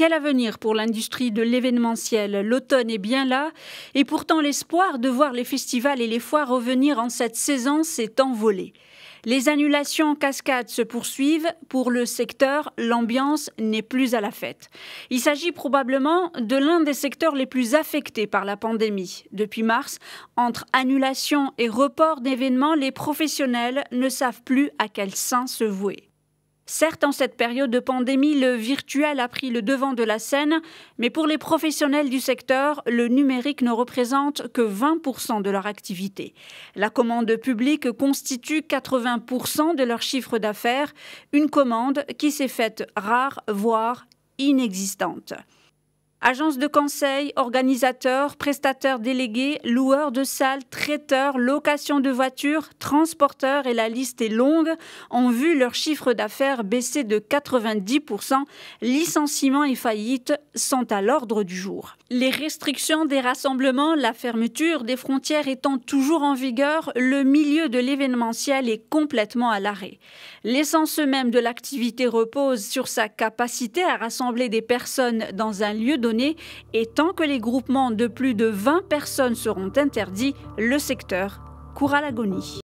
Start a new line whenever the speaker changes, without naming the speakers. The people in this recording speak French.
Quel avenir pour l'industrie de l'événementiel L'automne est bien là et pourtant l'espoir de voir les festivals et les foires revenir en cette saison s'est envolé. Les annulations en cascade se poursuivent. Pour le secteur, l'ambiance n'est plus à la fête. Il s'agit probablement de l'un des secteurs les plus affectés par la pandémie. Depuis mars, entre annulations et report d'événements, les professionnels ne savent plus à quel sein se vouer. Certes, en cette période de pandémie, le virtuel a pris le devant de la scène, mais pour les professionnels du secteur, le numérique ne représente que 20% de leur activité. La commande publique constitue 80% de leur chiffre d'affaires, une commande qui s'est faite rare, voire inexistante. Agences de conseil, organisateurs, prestataires délégués, loueurs de salles, traiteurs, location de voitures, transporteurs, et la liste est longue, ont vu leur chiffre d'affaires baisser de 90%. Licenciements et faillites sont à l'ordre du jour. Les restrictions des rassemblements, la fermeture des frontières étant toujours en vigueur, le milieu de l'événementiel est complètement à l'arrêt. L'essence même de l'activité repose sur sa capacité à rassembler des personnes dans un lieu et tant que les groupements de plus de 20 personnes seront interdits, le secteur court à l'agonie.